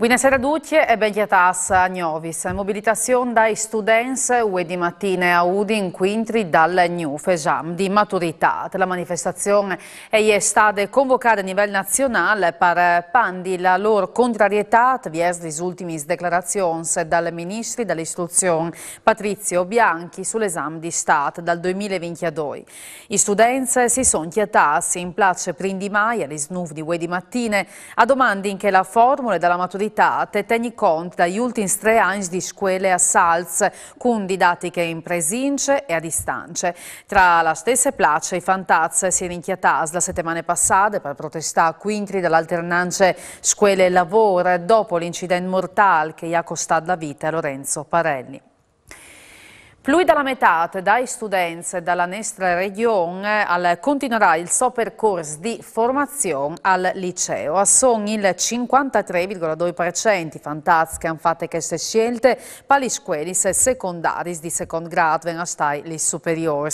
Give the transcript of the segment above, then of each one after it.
Buonasera a tutti e benvenuti a Gnovis. Mobilitazione dai studenti UE mattina a Udi quintri dal New Fesam di maturità. La manifestazione è stata convocata a livello nazionale per pandi la loro contrarietà via le ultime dichiarazioni dal ministro dell'istruzione Patrizio Bianchi sull'esame di Stato dal 2022. I studenti si sono chiatati in place prima di maio alle snuff di UE mattina a domande in che la formula della maturità attualità teni conto dagli ultimi tre anni di scuole a Salz, con didattiche in presince e a distanze. Tra la stessa place i fantazzi si rinchiatati la settimana passata per protestare a quintri dall'alternanza scuole e lavoro dopo l'incidente mortale che gli ha costato la vita a Lorenzo Parelli. Fluida la metà dai studenti dalla nostra regione al continuerà il suo percorso di formazione al liceo. A il 53,2% fantasche hanno fatto queste scelte per le scuole secondarie di secondo grado e anche le superiori.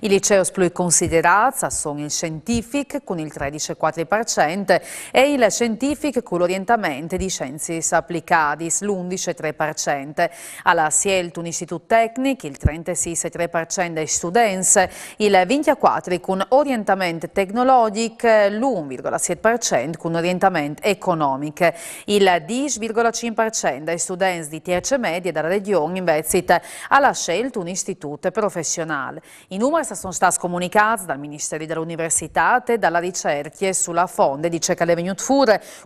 I licei più considerati sono il scientific con il 13,4% e il scientific con l'orientamento di scienze applicate l'11,3%. Alla Sielt un istituto tecnico economiche, il 36,3% è studenze, il 24% con orientamento tecnologico, l'1,7% con orientamento economico, il 10,5% è studenti di terze medie della regione investita alla scelta un istituto professionale. I numeri sono stati comunicati dal Ministero dell'Università e dalla ricerca sulla fonte di Cecale Venuto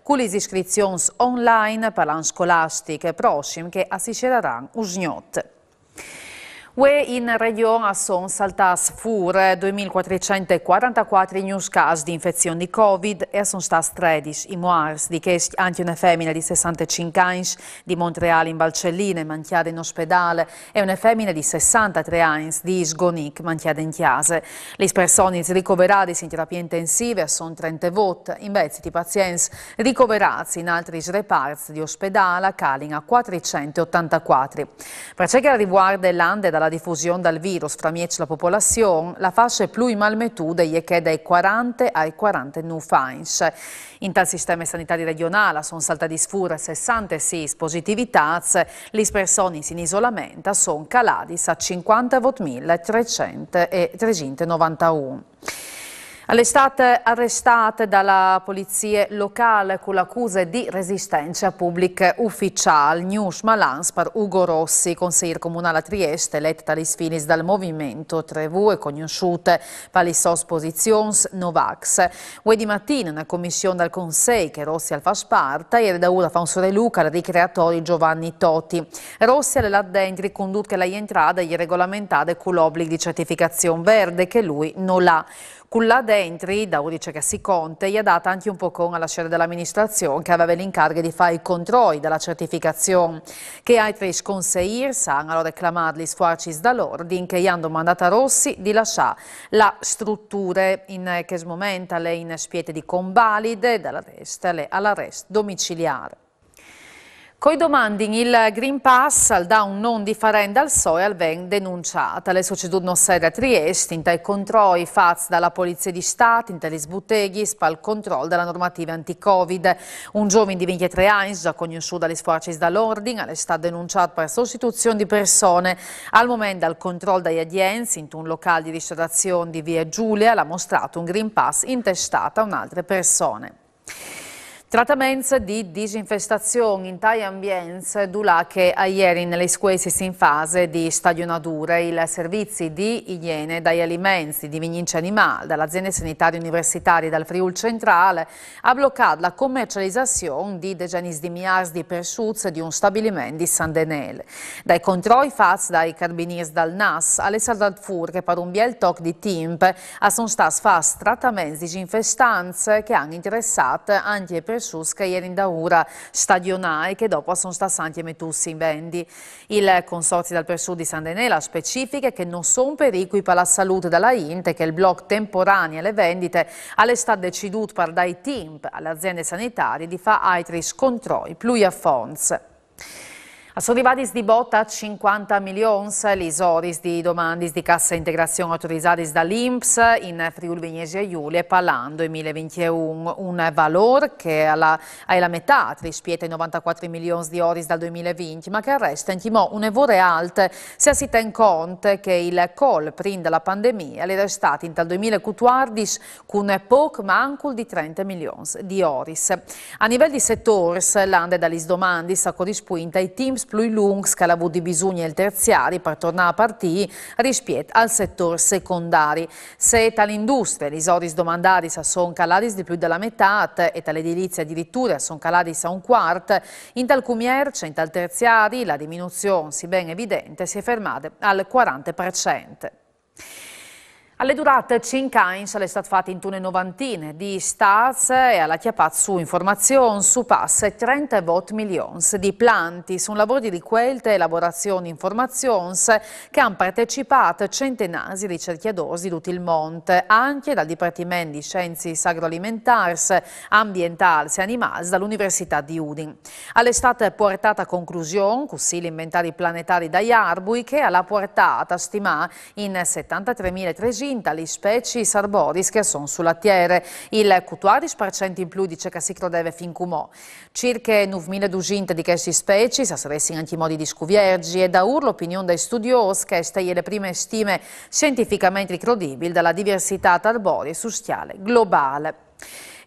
con le iscrizioni online per l'anno scolastico prossimo che assisteranno usgnot. UE in a son saltati fur 2444 eh, news casi di infezione di Covid e a son stas 13 i moars di cui anche una femmina di 65 anni di Montreal in Valcelline, manchiata in ospedale, e una femmina di 63 anni di Sgonic, manchiata in chiesa. Le persone ricoverate in terapia intensiva son 30 volte, invece i pazienti ricoverati in altri reparti di ospedale calano a 484. Per ciò che riguarda l'Ande dalla la diffusión del virus fra la popolazione, la fascia più malmetuda è che dai 40 ai 49 fans. In tal sistema sanitario regionale sono saltate di sfure 66 positività, le persone in isolamento sono calati a 50.391. All'estate arrestate dalla polizia locale con l'accusa di resistenza pubblica ufficiale. News Malans per Ugo Rossi, consigliere comunale a Trieste, eletta talis finis dal movimento 3V e conosciute palis opposizions Novax. Uè di mattina una commissione dal Consiglio che Rossi al fas parte e da ora Fonsore Luca il ricreatore Giovanni Toti. Rossi alle l'addentri conduce la entrata e regolamentare con l'obbligo di certificazione verde che lui non l'ha. Culla dentri, da dice che si conte, gli ha dato anche un po' con alla scelta dell'amministrazione che aveva l'incarico di fare i controlli della certificazione che altri sconseir hanno reclamato gli sforzi da l'ordine che gli hanno mandato a Rossi di lasciare la struttura in che smomenta le in spiete di convalide dall'arresto all'arresto domiciliare. Coi domandi il Green Pass al da un non differente al SOE al VEN denunciata. Le società non serie a Trieste, inta i controlli fatti dalla Polizia di Stato, inta gli sbutteghi, spa il controllo della normativa anti-Covid. Un giovane di 23 anni, già conosciuto dalle sforze dall'ordine, è stato denunciato per sostituzione di persone. Al momento al controllo dagli adienzi, in un locale di ristorazione di Via Giulia, l'ha mostrato un Green Pass intestato a un'altra persona. Trattamenti di disinfestazione in tali ambienti che a ieri nelle squesi in fase di stagionatura i servizi di igiene dagli alimenti di Vignincia Animale, dall'azienda sanitaria universitaria dal Friul Centrale ha bloccato la commercializzazione di degenis di miars di persuz di un stabilimento di San Denele. Dai controlli fatti dai carabinieri dal NAS alle Sardalfur che per un biel toc di timp sono stati fatti trattamenti di disinfestanze che hanno interessato anche le Gesù Scaierin Daura Stadionai che dopo sono stati Santi e Metussi in Bendi. Il Consorzio dal Persù di San Denela specifica che non sono pericoli per la salute della INTE che il blocco temporaneo alle vendite alle sta deciduto per dai team alle aziende sanitarie di fare altri scontroi più a fonds. Sono arrivati di botta 50 milioni l'isoris di domande di cassa integrazione autorizzate dall'INPS in Friuli Vignesi e Iulia, Palando 2021, un valore che alla, è la metà, rispieta i 94 milioni di oris dal 2020, ma che resta in timore un evore alto se si ten conto che il call prima della pandemia è restato dal 2014 con poco ma anche di 30 milioni di oris. A livello di settore, l'ande dall'isdomandis domande corrisponde i teams plui lungs che ha di bisogni il terziari per tornare a partire rispetto al settore secondario. Se tale industria, gli soris domandari sono calati di più della metà e tale edilizia addirittura sono calati a un quarto, in tal commercio, in tal terziari, la diminuzione, si ben evidente, si è fermata al 40%. Alle durate 5 anni sono state fatte in tune novantine di Staz e alla Chiapaz su informazione su passe 30 vot milioni di planti. un lavoro di riquelte quelte elaborazioni informazioni che hanno partecipato centenasi ricerchiadosi tutto il monte, anche dal Dipartimento di Scienze Agroalimentari, Ambientali e Animali dall'Università di Udin. All'estate portata a conclusione, così inventari planetari da Iarbui, che alla portata stima in 73.300 incinta le specie arboris che sono sull'attiere. Il cutuaris percento in più dice che si credeva fin cumò. Circa 9.200 di queste specie si sarebbero anche in modi di scuviergi e da ur l'opinione dei studiosi che stai le prime stime scientificamente credibili della diversità arborea e sustiale globale.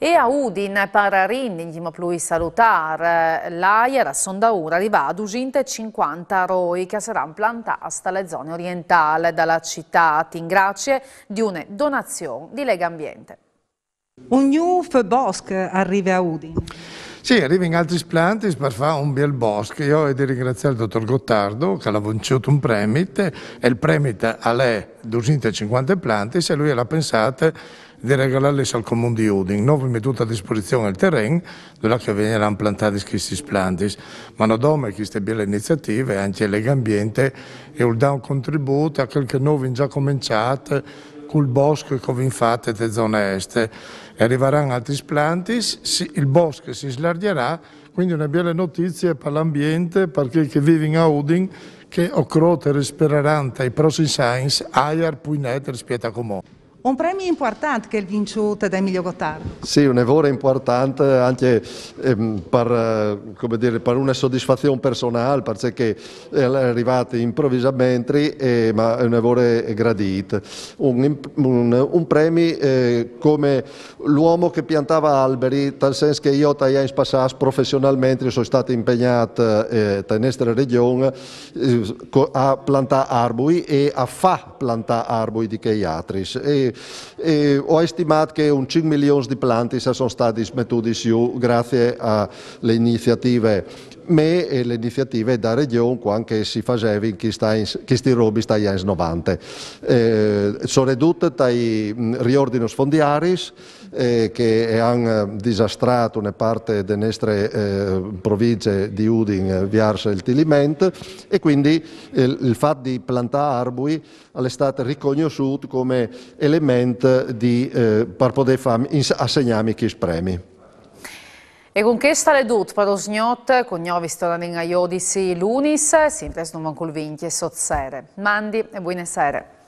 E a Udin, Pararin, gli plui salutar, l'Aier, a Sondaura, ad Ginte, 50 roi che saranno plantati alle zone orientali della città, in grazie di una donazione di Lega Ambiente. Un nuovo bosco arriva a Udin. Sì, arriva in altri splanti per fare un bel bosco. Io ho di ringraziare il dottor Gottardo che ha vinciuto un premio e il premit a lei 250 piante e lui l'ha pensato di regalarle al Comune di Udin. Noi abbiamo messo a disposizione il terreno, dove che verranno plantati questi planti. Ma non dome queste belle iniziative, anche l'Egambiente, e il dà un contributo a quel che noi abbiamo già cominciato col bosco che vi fate te zone est. E arriveranno altri planti, il bosco si slargerà, quindi una bella notizia per l'ambiente, per chi vive in Udin che ocrote rispereranno ai prossimi science, aiar puinet rispetto a comune. Un premio importante che è vinto da Emilio Gottardo. Sì, un evore importante anche ehm, per, eh, dire, per, una soddisfazione personale, perché eh, è arrivato improvvisamente, eh, ma è un evore gradito. Un, un, un premio eh, come l'uomo che piantava alberi, nel senso che io, in Spassas, professionalmente sono stato impegnato eh, in questa Regione eh, a plantare arbui e a far plantare arbui di Keiatris. E che ho stimato che un 5 milioni di piante sono stati smettuti su grazie alle iniziative me e le iniziative da regione quando si faceva in questi robi stai anni 90. Eh, sono ridotte dai riordini fondiari, eh, che hanno eh, disastrato una parte delle nostre eh, province di Udin, Viarsa e il Tiliment e quindi eh, il fatto di plantare arbui è stato riconosciuto come elemento di, eh, per poter fare assegnami premi. E con questa le dut per osgnot, con gnovis tornano in aiodisi l'unis, si impresno manco il vinti e sozzere. Mandi e buonasera.